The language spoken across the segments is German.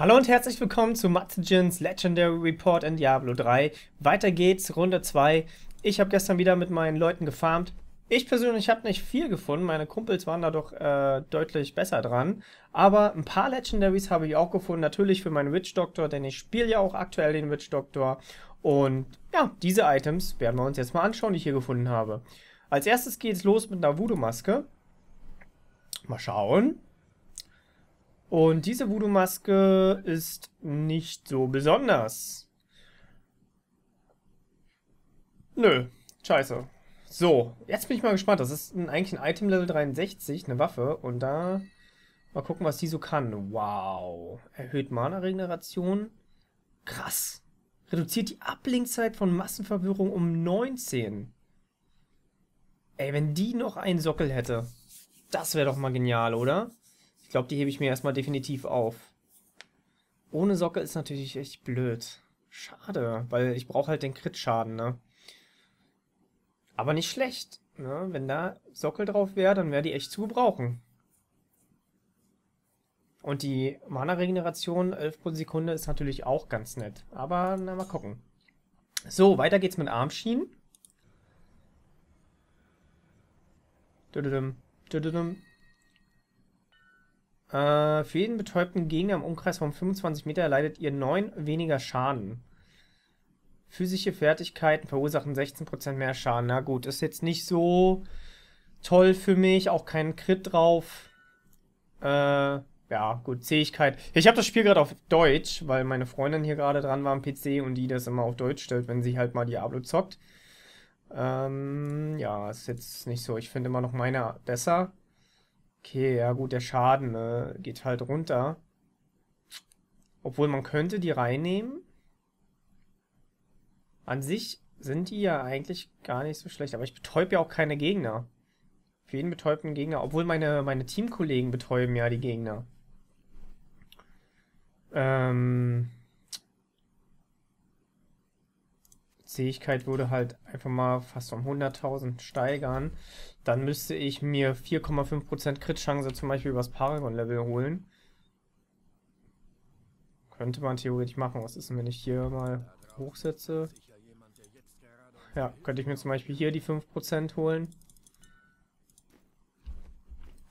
Hallo und herzlich willkommen zu Matsugens Legendary Report in Diablo 3. Weiter geht's, Runde 2. Ich habe gestern wieder mit meinen Leuten gefarmt. Ich persönlich habe nicht viel gefunden, meine Kumpels waren da doch äh, deutlich besser dran. Aber ein paar Legendaries habe ich auch gefunden, natürlich für meinen Witch Doctor, denn ich spiele ja auch aktuell den Witch Doctor. Und ja, diese Items werden wir uns jetzt mal anschauen, die ich hier gefunden habe. Als erstes geht's los mit einer Voodoo-Maske. Mal schauen. Und diese Voodoo-Maske ist nicht so besonders. Nö, scheiße. So, jetzt bin ich mal gespannt. Das ist ein, eigentlich ein Item Level 63, eine Waffe. Und da mal gucken, was die so kann. Wow. Erhöht Mana-Regeneration. Krass. Reduziert die Ablenkzeit von Massenverwirrung um 19. Ey, wenn die noch einen Sockel hätte. Das wäre doch mal genial, oder? Ich glaube, die hebe ich mir erstmal definitiv auf. Ohne Socke ist natürlich echt blöd. Schade, weil ich brauche halt den Crit-Schaden, ne? Aber nicht schlecht, ne? Wenn da Sockel drauf wäre, dann wäre die echt zu gebrauchen. Und die Mana-Regeneration 11 pro Sekunde ist natürlich auch ganz nett. Aber na, mal gucken. So, weiter geht's mit Armschienen. Dududum, dududum, äh, für jeden betäubten Gegner im Umkreis von 25 Meter erleidet ihr 9 weniger Schaden. Physische Fertigkeiten verursachen 16% mehr Schaden. Na gut, ist jetzt nicht so toll für mich. Auch kein Crit drauf. Äh, ja, gut, Zähigkeit. Ich habe das Spiel gerade auf Deutsch, weil meine Freundin hier gerade dran war am PC und die das immer auf Deutsch stellt, wenn sie halt mal Diablo zockt. Ähm, ja, ist jetzt nicht so. Ich finde immer noch meiner besser. Okay, ja gut, der Schaden ne, geht halt runter. Obwohl man könnte die reinnehmen. An sich sind die ja eigentlich gar nicht so schlecht, aber ich betäube ja auch keine Gegner. Für jeden betäubten Gegner, obwohl meine, meine Teamkollegen betäuben ja die Gegner. Ähm, Fähigkeit würde halt einfach mal fast um 100.000 steigern, dann müsste ich mir 4,5% Crit-Chance zum Beispiel übers Paragon-Level holen. Könnte man theoretisch machen. Was ist denn, wenn ich hier mal hochsetze? Ja, könnte ich mir zum Beispiel hier die 5% holen.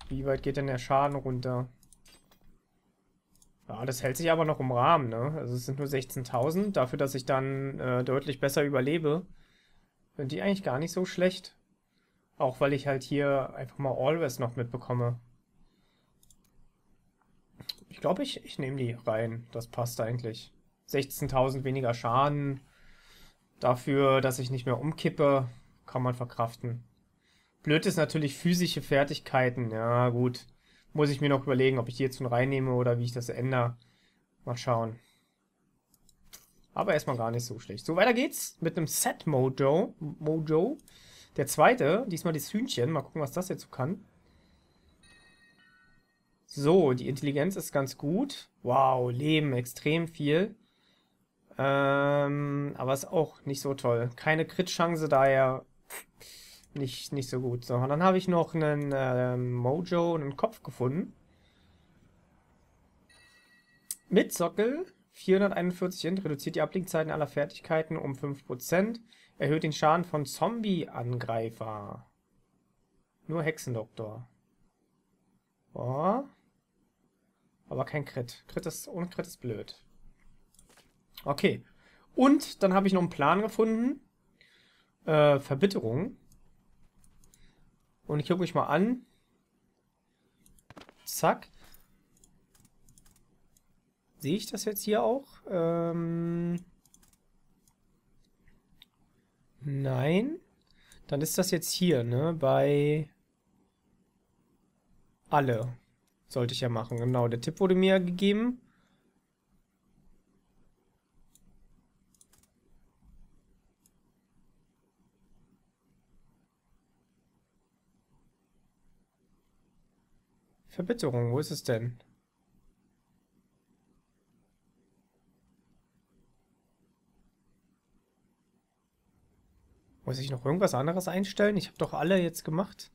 Wie weit geht denn der Schaden runter? Ja, das hält sich aber noch im Rahmen, ne? Also es sind nur 16.000, dafür, dass ich dann äh, deutlich besser überlebe, sind die eigentlich gar nicht so schlecht. Auch weil ich halt hier einfach mal Always noch mitbekomme. Ich glaube, ich, ich nehme die rein. Das passt eigentlich. 16.000 weniger Schaden. Dafür, dass ich nicht mehr umkippe, kann man verkraften. Blöd ist natürlich physische Fertigkeiten. Ja, gut muss ich mir noch überlegen, ob ich die jetzt schon reinnehme oder wie ich das ändere. Mal schauen. Aber erstmal gar nicht so schlecht. So, weiter geht's mit einem Set-Mojo. Mojo. Der zweite, diesmal das Hühnchen. Mal gucken, was das jetzt so kann. So, die Intelligenz ist ganz gut. Wow, Leben extrem viel. Ähm, aber ist auch nicht so toll. Keine Crit-Chance, daher... Pff nicht, nicht so gut. So, und dann habe ich noch einen äh, Mojo, einen Kopf gefunden. Mit Sockel 441 Int reduziert die Ablinkzeiten aller Fertigkeiten um 5%, erhöht den Schaden von Zombie-Angreifer. Nur Hexendoktor. Boah. Aber kein Crit. Crit ist, ohne Crit ist blöd. Okay. Und dann habe ich noch einen Plan gefunden. Äh, Verbitterung. Und ich gucke mich mal an. Zack. Sehe ich das jetzt hier auch? Ähm Nein. Dann ist das jetzt hier, ne? Bei alle. Sollte ich ja machen. Genau, der Tipp wurde mir gegeben. Verbitterung, wo ist es denn? Muss ich noch irgendwas anderes einstellen? Ich habe doch alle jetzt gemacht.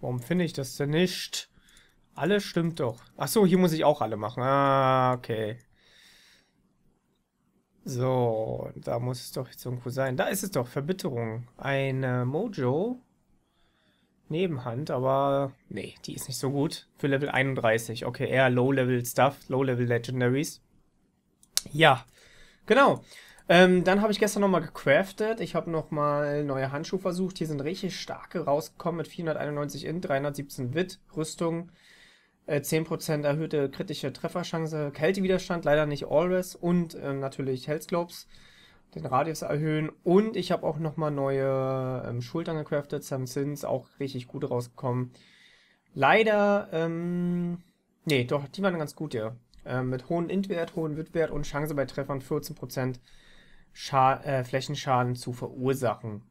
Warum finde ich das denn nicht? Alle stimmt doch. Achso, hier muss ich auch alle machen. Ah, okay. So, da muss es doch jetzt irgendwo sein. Da ist es doch, Verbitterung. Eine Mojo. Nebenhand, aber nee, die ist nicht so gut. Für Level 31. Okay, eher Low-Level Stuff, Low-Level Legendaries. Ja, genau. Ähm, dann habe ich gestern nochmal gecraftet. Ich habe nochmal neue Handschuhe versucht. Hier sind richtig starke rausgekommen mit 491 in, 317 Wit, Rüstung äh, 10% erhöhte kritische Trefferchance, Kältewiderstand, leider nicht Always und äh, natürlich Hellsglobes, den Radius erhöhen und ich habe auch nochmal neue ähm, Schultern gecraftet, Sam Sins, auch richtig gut rausgekommen. Leider, ähm, nee, doch, die waren ganz gut, ja. Äh, mit hohem Intwert, hohem Wit-Wert und Chance bei Treffern 14% Scha äh, Flächenschaden zu verursachen.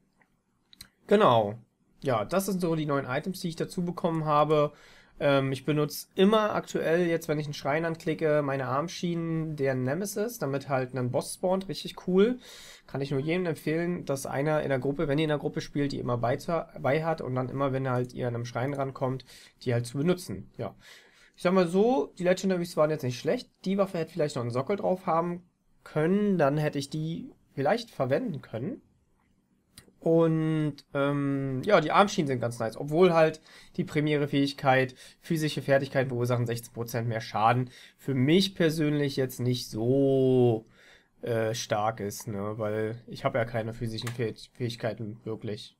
Genau. Ja, das sind so die neuen Items, die ich dazu bekommen habe. Ähm, ich benutze immer aktuell, jetzt wenn ich einen Schrein anklicke, meine Armschienen der Nemesis, damit halt ein Boss spawnt, richtig cool. Kann ich nur jedem empfehlen, dass einer in der Gruppe, wenn ihr in der Gruppe spielt, die immer bei, bei hat und dann immer, wenn er halt ihr an einem Schrein rankommt, die halt zu benutzen, ja. Ich sag mal so, die Legendaries waren jetzt nicht schlecht. Die Waffe hätte vielleicht noch einen Sockel drauf haben können, dann hätte ich die vielleicht verwenden können. Und ähm, ja, die Armschienen sind ganz nice, obwohl halt die Premiere-Fähigkeit, physische Fertigkeit beursachen 16% mehr Schaden. Für mich persönlich jetzt nicht so äh, stark ist, ne? weil ich habe ja keine physischen Fähigkeiten wirklich.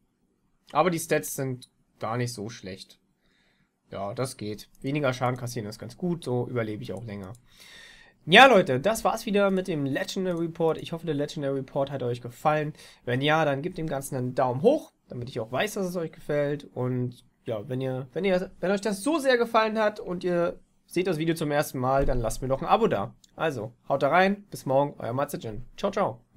Aber die Stats sind gar nicht so schlecht. Ja, das geht. Weniger Schaden kassieren ist ganz gut, so überlebe ich auch länger. Ja, Leute, das war's wieder mit dem Legendary Report. Ich hoffe, der Legendary Report hat euch gefallen. Wenn ja, dann gebt dem Ganzen einen Daumen hoch, damit ich auch weiß, dass es euch gefällt. Und ja, wenn ihr, wenn ihr, wenn euch das so sehr gefallen hat und ihr seht das Video zum ersten Mal, dann lasst mir doch ein Abo da. Also, haut da rein, bis morgen, euer Matze Ciao, ciao.